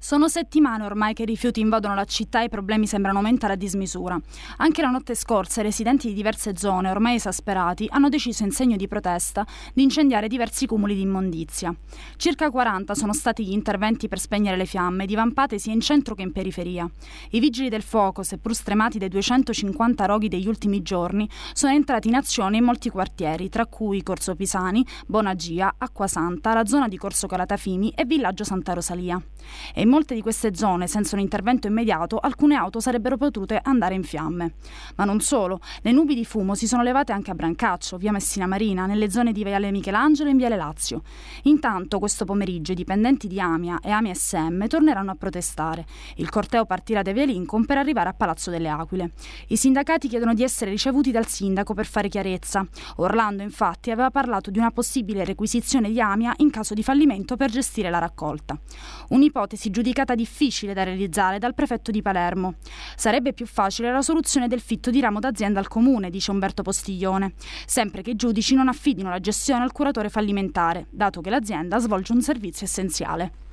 Sono settimane ormai che i rifiuti invadono la città e i problemi sembrano aumentare a dismisura. Anche la notte scorsa i residenti di diverse zone, ormai esasperati, hanno deciso in segno di protesta di incendiare diversi cumuli di immondizia. Circa 40 sono stati gli interventi per spegnere le fiamme, divampate sia in centro che in periferia. I vigili del fuoco, seppur stremati dai 250 roghi degli ultimi giorni, sono entrati in azione in molti quartieri, tra cui Corso Pisani, Bonagia, Acquasanta, la zona di Corso Calatafini e Villaggio Santa Rosalia. E in molte di queste zone, senza un intervento immediato, alcune auto sarebbero potute andare in fiamme. Ma non solo, le nubi di fumo si sono levate anche a Brancaccio, via Messina Marina, nelle zone di Viale Michelangelo e in Viale Lazio. Intanto, questo pomeriggio, i dipendenti di Amia e Amia SM torneranno a protestare. Il corteo partirà da Via Lincoln per arrivare a Palazzo delle Aquile. I sindacati chiedono di essere ricevuti dal sindaco per fare chiarezza. Orlando, infatti, aveva parlato di una possibile requisizione di Amia in caso di fallimento per gestire la raccolta. Un'ipotesi giudicata difficile da realizzare dal prefetto di Palermo. Sarebbe più facile la soluzione del fitto di ramo d'azienda al comune, dice Umberto Postiglione, sempre che i giudici non affidino la gestione al curatore fallimentare, dato che l'azienda svolge un servizio essenziale.